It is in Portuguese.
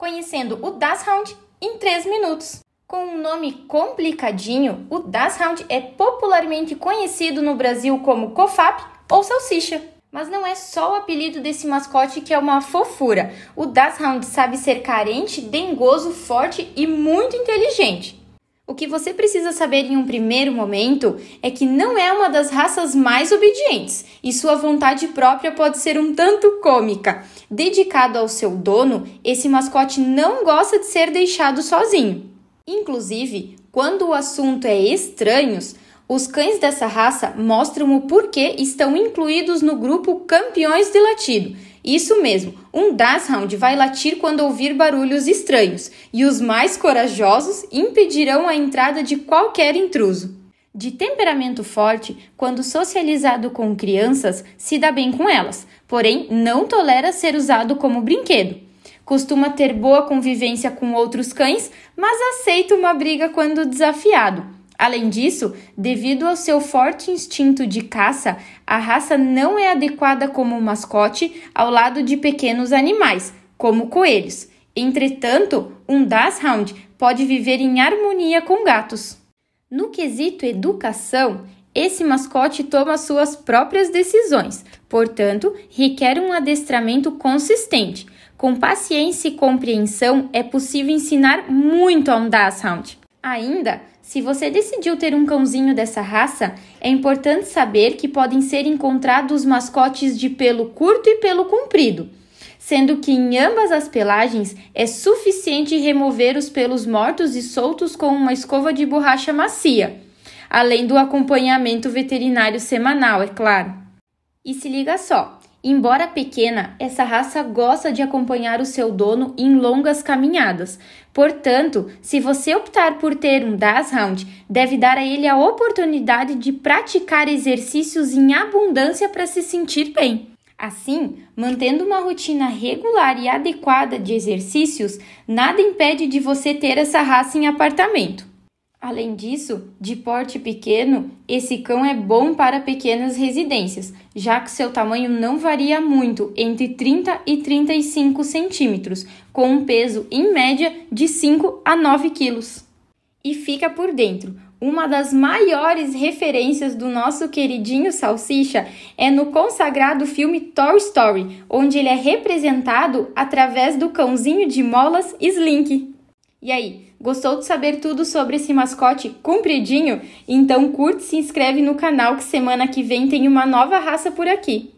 conhecendo o Das Round em 3 minutos. Com um nome complicadinho, o Das Round é popularmente conhecido no Brasil como COFAP ou salsicha. Mas não é só o apelido desse mascote que é uma fofura. O Das Hound sabe ser carente, dengoso, forte e muito inteligente. O que você precisa saber em um primeiro momento é que não é uma das raças mais obedientes e sua vontade própria pode ser um tanto cômica. Dedicado ao seu dono, esse mascote não gosta de ser deixado sozinho. Inclusive, quando o assunto é estranhos, os cães dessa raça mostram o porquê estão incluídos no grupo Campeões de Latido isso mesmo, um Dashhound vai latir quando ouvir barulhos estranhos, e os mais corajosos impedirão a entrada de qualquer intruso. De temperamento forte, quando socializado com crianças, se dá bem com elas, porém não tolera ser usado como brinquedo. Costuma ter boa convivência com outros cães, mas aceita uma briga quando desafiado. Além disso, devido ao seu forte instinto de caça, a raça não é adequada como mascote ao lado de pequenos animais, como coelhos. Entretanto, um Dachshund pode viver em harmonia com gatos. No quesito educação, esse mascote toma suas próprias decisões, portanto, requer um adestramento consistente. Com paciência e compreensão, é possível ensinar muito a um Dachshund. Ainda, se você decidiu ter um cãozinho dessa raça, é importante saber que podem ser encontrados mascotes de pelo curto e pelo comprido, sendo que em ambas as pelagens é suficiente remover os pelos mortos e soltos com uma escova de borracha macia, além do acompanhamento veterinário semanal, é claro. E se liga só, embora pequena, essa raça gosta de acompanhar o seu dono em longas caminhadas. Portanto, se você optar por ter um Dachshund, deve dar a ele a oportunidade de praticar exercícios em abundância para se sentir bem. Assim, mantendo uma rotina regular e adequada de exercícios, nada impede de você ter essa raça em apartamento. Além disso, de porte pequeno, esse cão é bom para pequenas residências, já que seu tamanho não varia muito, entre 30 e 35 centímetros, com um peso em média de 5 a 9 quilos. E fica por dentro. Uma das maiores referências do nosso queridinho Salsicha é no consagrado filme Toy Story, onde ele é representado através do cãozinho de molas Slink. E aí, gostou de saber tudo sobre esse mascote compridinho? Então curte e se inscreve no canal que semana que vem tem uma nova raça por aqui.